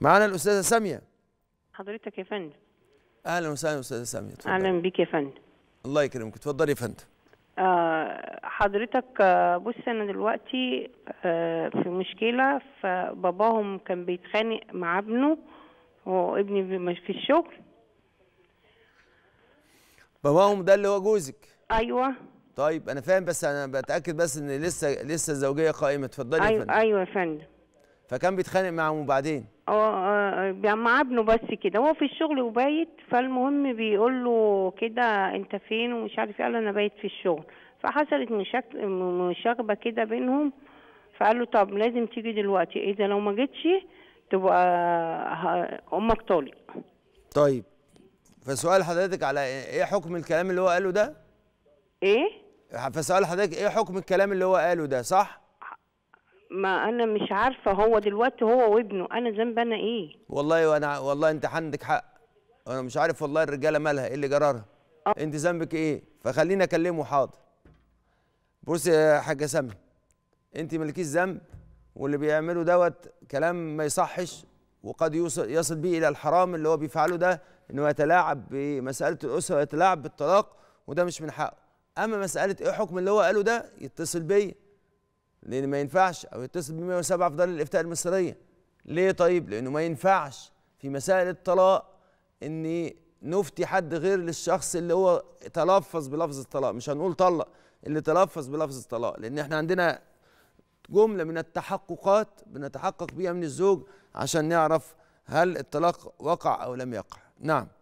معانا الاستاذه ساميه حضرتك يا فندم اهلا وسهلا استاذه ساميه اهلا بيك يا فندم الله يكرمك اتفضلي يا فندم آه حضرتك آه بص انا دلوقتي آه في مشكله فباباهم كان بيتخانق مع ابنه وابني مش في الشغل باباهم ده اللي هو جوزك ايوه طيب انا فاهم بس انا بتاكد بس ان لسه لسه الزوجيه قائمه اتفضلي أيوة يا فندم ايوه يا فندم فكان بيتخانق معاهم وبعدين آه، آه، مع ابنه بس كده هو في الشغل وبايت فالمهم بيقول له كده انت فين ومش عارف ايه قال انا بايت في الشغل فحصلت مشاغبه كده بينهم فقال له طب لازم تيجي دلوقتي اذا لو ما جيتش تبقى امك طالق طيب فسؤال حضرتك على ايه حكم الكلام اللي هو قاله ده ايه فسؤال حضرتك ايه حكم الكلام اللي هو قاله ده صح ما انا مش عارفه هو دلوقتي هو وابنه انا ذنب انا ايه والله وانا والله انت عندك حق انا مش عارف والله الرجاله مالها ايه اللي جرارها آه. انت ذنبك ايه فخليني اكلمه حاضر بصي يا حاجه سامي انت مالكيش ذنب واللي بيعمله دوت كلام ما يصحش وقد يوصل يصل بيه الى الحرام اللي هو بيفعله ده انه يتلاعب بمساله الاسره ويتلاعب بالطلاق وده مش من حقه اما مساله ايه حكم اللي هو قاله ده يتصل بيا لان ما ينفعش او يتصل ب 107 في دار الافتاء المصريه ليه طيب لانه ما ينفعش في مسائل الطلاق ان نفتي حد غير للشخص اللي هو تلفظ بلفظ الطلاق مش هنقول طلق اللي تلفظ بلفظ الطلاق لان احنا عندنا جمله من التحققات بنتحقق بيها من الزوج عشان نعرف هل الطلاق وقع او لم يقع نعم